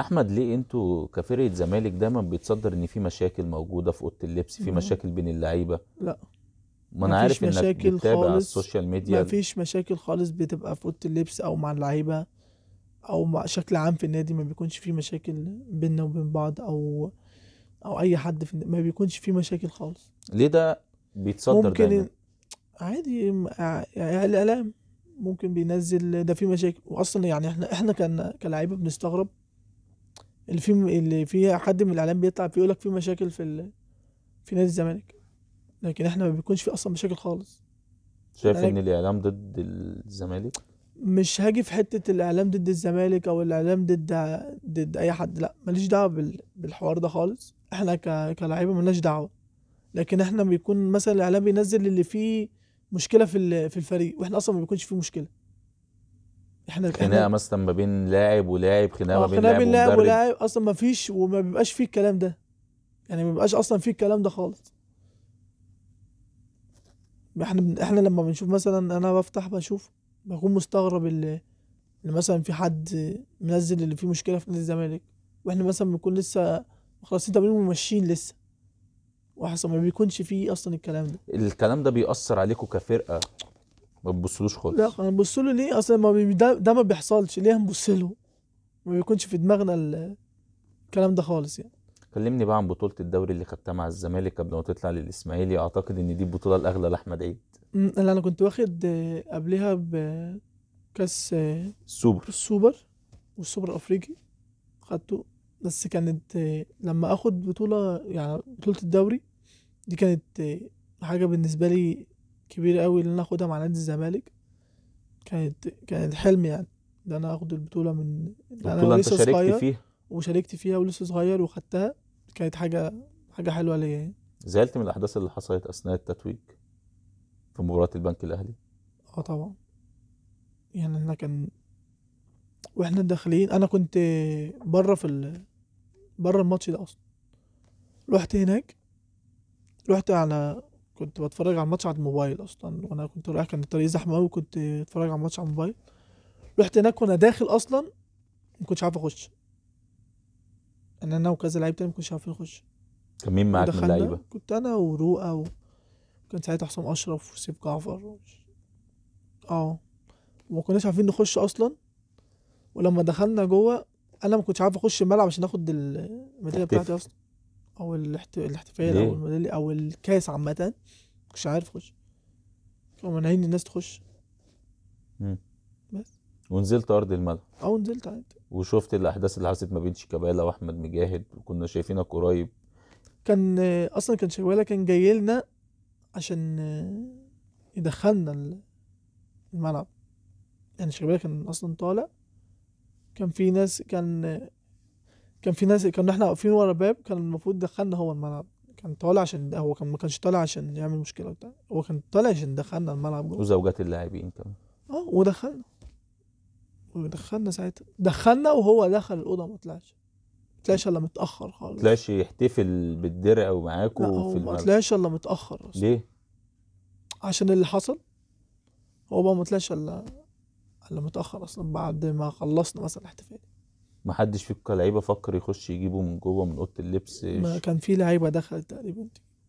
احمد ليه انتوا كفرقه زمالك دايما بيتصدر ان في مشاكل موجوده في اوضه اللبس في مشاكل بين اللعيبه لا ما انا عارف انك بتتابع على السوشيال ميديا مفيش مشاكل خالص بتبقى في اوضه اللبس او مع اللعيبه او مع شكل عام في النادي ما بيكونش في مشاكل بيننا وبين بعض او او اي حد في ما بيكونش في مشاكل خالص ليه ده بيتصدر ممكن دايما؟ عادي يعني الاعلام ممكن بينزل ده في مشاكل واصلا يعني احنا احنا كان كلاعيبه بنستغرب اللي في اللي فيها حد من الاعلام بيطلع بيقول لك في مشاكل في ال... في نادي الزمالك لكن احنا ما بيكونش في اصلا مشاكل خالص شايف يعني ان الاعلام ضد الزمالك مش هاجي في حته الاعلام ضد الزمالك او الاعلام ضد ضد اي حد لا ماليش دعوه بال... بالحوار ده خالص احنا ك... كلاعيبه مالناش دعوه لكن احنا بيكون مثلا الاعلام بينزل اللي فيه مشكله في ال... في الفريق واحنا اصلا ما بيكونش فيه مشكله احنا خناقه مثلا ما بين لاعب ولاعب خناقه آه، ما بين لاعب ومدرب لاعب ولاعب اصلا ما فيش وما بيبقاش فيه الكلام ده يعني ما بيبقاش اصلا فيه الكلام ده خالص احنا احنا لما بنشوف مثلا انا بفتح بشوف بكون مستغرب اللي, مثلا في حد منزل اللي فيه مشكله في نادي الزمالك واحنا مثلا بنكون لسه مخلصين تمرين وماشيين لسه واحسن ما بيكونش فيه اصلا الكلام ده الكلام ده بيأثر عليكم كفرقه ما بتبصلوش خالص لا انا ببص له ليه اصلا ما بي... ده, ده ما بيحصلش ليه هنبص له ما بيكونش في دماغنا الكلام ده خالص يعني كلمني بقى عن بطوله الدوري اللي خدتها مع الزمالك قبل ما تطلع للاسماعيلي اعتقد ان دي البطوله الاغلى لاحمد عيد لا انا كنت واخد آه، قبلها بكاس السوبر آه، السوبر والسوبر الافريقي خدته بس كانت آه، لما اخد بطوله يعني بطوله الدوري دي كانت حاجه بالنسبه لي كبير قوي ان انا اخدها مع نادي الزمالك كانت كانت حلم يعني ان انا اخد البطوله من إن انا البطوله انت لسه شاركت صغير فيها وشاركت فيها ولسه صغير وخدتها كانت حاجه حاجه حلوه ليا يعني زعلت من الاحداث اللي حصلت اثناء التتويج في مباراه البنك الاهلي اه طبعا يعني احنا كان واحنا داخلين انا كنت بره في ال... بره الماتش ده اصلا رحت هناك رحت على كنت بتفرج على الماتش على الموبايل اصلا وانا كنت رايح كان الطريق زحمه قوي كنت بتفرج على الماتش على الموبايل رحت هناك وانا داخل اصلا ما كنتش عارف اخش انا يعني انا وكذا لعيب تاني ما كنتش عارف اخش كان مين معاك من اللعيبه؟ كنت انا ورؤى وكان ساعتها حسام اشرف وسيف جعفر و... اه وما كناش عارفين نخش اصلا ولما دخلنا جوه انا ما كنتش عارف اخش الملعب عشان اخد الميداليه بتاعتي اصلا او الاحتفال او الميداليه او الكاس عامه مش عارف اخش او منعين الناس تخش بس ونزلت ارض الملعب اه نزلت عادي وشفت الاحداث اللي حصلت ما بين شيكابالا واحمد مجاهد وكنا شايفينها قريب كان اصلا كان شيكابالا كان جاي لنا عشان يدخلنا الملعب يعني شيكابالا كان اصلا طالع كان في ناس كان كان في ناس كنا احنا واقفين ورا باب كان المفروض دخلنا هو الملعب كان طالع عشان هو كان ما كانش طالع عشان يعمل مشكله وبتاع هو كان طالع عشان دخلنا الملعب جوه وزوجات اللاعبين كمان اه ودخلنا ودخلنا ساعتها دخلنا وهو دخل الاوضه ما طلعش ما طلعش الا متاخر خالص ما طلعش يحتفل بالدرع ومعاكوا في الملعب ما طلعش الا متاخر أصلاً. ليه؟ عشان اللي حصل هو بقى ما طلعش الا الا متاخر اصلا بعد ما خلصنا مثلا احتفال ما حدش فيكم لعيبه فكر يخش يجيبه من جوه من اوضه اللبس ما كان في لعيبه دخلت تقريبا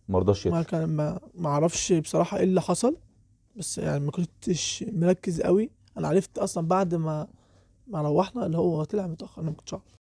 ما رضاش ما كان ما ما اعرفش بصراحه ايه اللي حصل بس يعني ما كنتش مركز قوي انا عرفت اصلا بعد ما ما روحنا اللي هو طلع متاخر انا ما كنتش اعرف